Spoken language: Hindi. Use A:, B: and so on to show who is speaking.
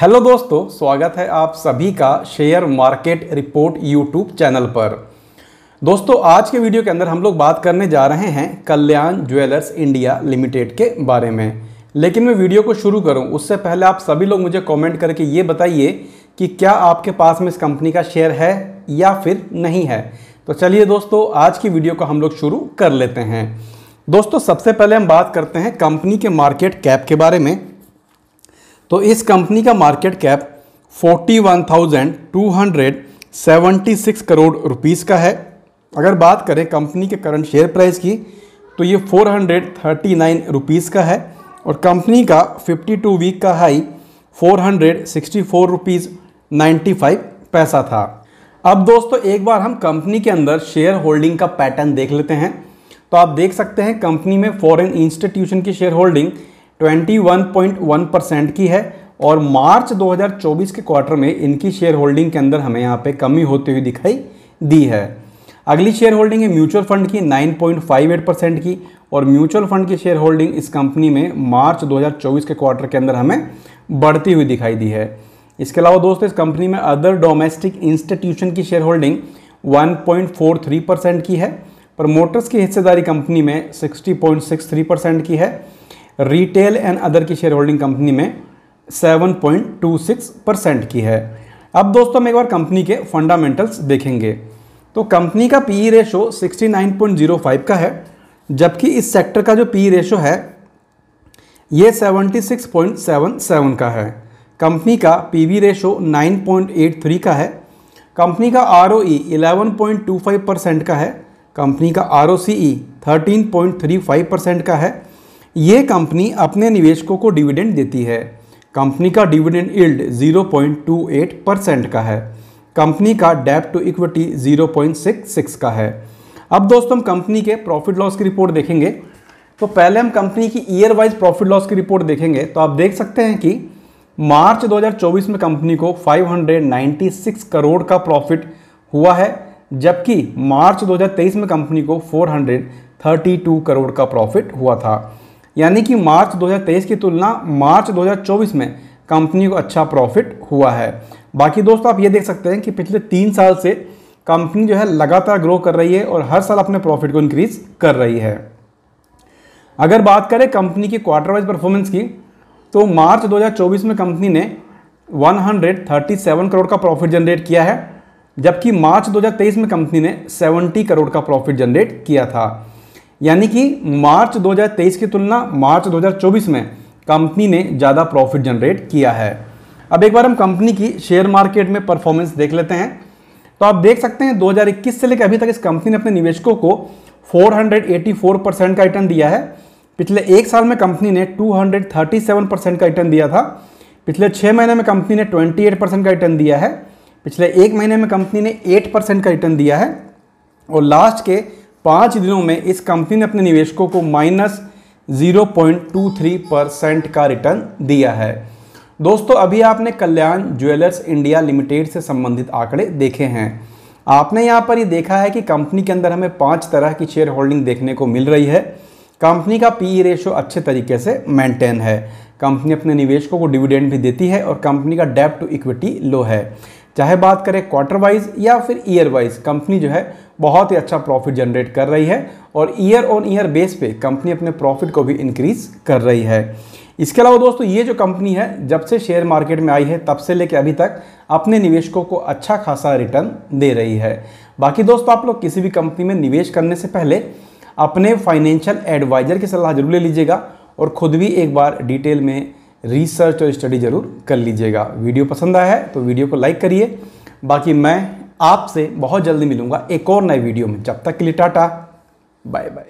A: हेलो दोस्तों स्वागत है आप सभी का share market report YouTube channel पर दोस्तों आज के वीडियो के अंदर हम लोग बात करने जा रहे हैं कल्याण ज्वेलर्स इंडिया लिमिटेड के बारे में लेकिन मैं वीडियो को शुरू करूं उससे पहले आप सभी लोग मुझे कमेंट करके ये बताइए कि क्या आपके पास में इस कंपनी का शेयर है या फिर नहीं है तो चलिए दोस्तों आज की वीडियो को हम लोग शुरू कर लेते हैं दोस्तों सबसे पहले हम बात करते हैं कंपनी के मार्केट कैप के बारे में तो इस कंपनी का मार्केट कैप 41,276 करोड़ रुपीस का है अगर बात करें कंपनी के करंट शेयर प्राइस की तो ये 439 रुपीस का है और कंपनी का 52 वीक का हाई 464 रुपीस 95 पैसा था अब दोस्तों एक बार हम कंपनी के अंदर शेयर होल्डिंग का पैटर्न देख लेते हैं तो आप देख सकते हैं कंपनी में फॉरेन इंस्टीट्यूशन की शेयर होल्डिंग 21.1 परसेंट की है और मार्च 2024 के क्वार्टर में इनकी शेयर होल्डिंग के अंदर हमें यहाँ पे कमी होती हुई दिखाई दी है अगली शेयर होल्डिंग है म्यूचुअल फंड की 9.58 परसेंट की और म्यूचुअल फंड की शेयर होल्डिंग इस कंपनी में मार्च 2024 के क्वार्टर के अंदर हमें बढ़ती हुई दिखाई दी है इसके अलावा दोस्तों इस कंपनी में अदर डोमेस्टिक इंस्टीट्यूशन की शेयर होल्डिंग वन परसेंट की है प्रमोटर्स की हिस्सेदारी कंपनी में सिक्सटी परसेंट की है रिटेल एंड अदर की शेयर होल्डिंग कंपनी में 7.26 परसेंट की है अब दोस्तों हम एक बार कंपनी के फंडामेंटल्स देखेंगे तो कंपनी का पी रेशो 69.05 का है जबकि इस सेक्टर का जो पी रेशो e है ये 76.77 का है कंपनी का पीवी रेशो 9.83 का है कंपनी का आर 11.25 परसेंट का है कंपनी का आर ओ 13.35 परसेंट का है ये कंपनी अपने निवेशकों को डिविडेंड देती है कंपनी का डिविडेंड इल्ड 0.28 परसेंट का है कंपनी का डेप टू इक्विटी 0.66 का है अब दोस्तों हम कंपनी के प्रॉफिट लॉस की रिपोर्ट देखेंगे तो पहले हम कंपनी की ईयर वाइज प्रॉफिट लॉस की रिपोर्ट देखेंगे तो आप देख सकते हैं कि मार्च 2024 में कंपनी को 596 करोड़ का प्रॉफिट हुआ है जबकि मार्च 2023 में कंपनी को 432 करोड़ का प्रॉफिट हुआ था यानी कि मार्च 2023 की तुलना मार्च 2024 में कंपनी को अच्छा प्रॉफिट हुआ है बाकी दोस्तों आप ये देख सकते हैं कि पिछले तीन साल से कंपनी जो है लगातार ग्रो कर रही है और हर साल अपने प्रॉफिट को इंक्रीज कर रही है अगर बात करें कंपनी की क्वार्टर वाइज परफॉर्मेंस की तो मार्च 2024 में कंपनी ने 137 करोड़ का प्रॉफिट जनरेट किया है जबकि मार्च 2023 में कंपनी ने 70 करोड़ का प्रॉफिट जनरेट किया था यानी कि मार्च 2023 की तुलना मार्च 2024 में कंपनी ने ज़्यादा प्रॉफिट जनरेट किया है अब एक बार हम कंपनी की शेयर मार्केट में परफॉर्मेंस देख लेते हैं तो आप देख सकते हैं 2021 से लेकर अभी तक इस कंपनी ने अपने निवेशकों को 484 परसेंट का रिटर्न दिया है पिछले एक साल में कंपनी ने 237 परसेंट का रिटर्न दिया था पिछले छः महीने में कंपनी ने 28 परसेंट का रिटर्न दिया है पिछले एक महीने में कंपनी ने 8 परसेंट का रिटर्न दिया है और लास्ट के पाँच दिनों में इस कंपनी ने अपने निवेशकों को minus zero point two three percent का रिटर्न दिया है दोस्तों अभी आपने कल्याण ज्वेलर्स इंडिया लिमिटेड से संबंधित आंकड़े देखे हैं आपने यहाँ पर ये देखा है कि कंपनी के अंदर हमें पाँच तरह की शेयर होल्डिंग देखने को मिल रही है कंपनी का पी रेशो e अच्छे तरीके से मेंटेन है कंपनी अपने निवेशकों को डिविडेंड भी देती है और कंपनी का डेप टू इक्विटी लो है चाहे बात करें क्वार्टर वाइज या फिर ईयर वाइज कंपनी जो है बहुत ही अच्छा प्रॉफिट जनरेट कर रही है और ईयर ऑन ईयर बेस पे कंपनी अपने प्रॉफिट को भी इंक्रीज कर रही है इसके अलावा दोस्तों ये जो कंपनी है जब से शेयर मार्केट में आई है तब से लेके अभी तक अपने निवेशकों को अच्छा खासा रिटर्न दे रही है बाकी दोस्तों आप लोग किसी भी कंपनी में निवेश करने से पहले अपने फाइनेंशियल एडवाइजर की सलाह जरूर ले लीजिएगा और ख़ुद भी एक बार डिटेल में रिसर्च और स्टडी ज़रूर कर लीजिएगा वीडियो पसंद आया है तो वीडियो को लाइक करिए बाकी मैं आपसे बहुत जल्दी मिलूंगा एक और नए वीडियो में जब तक के लिए टाटा बाय बाय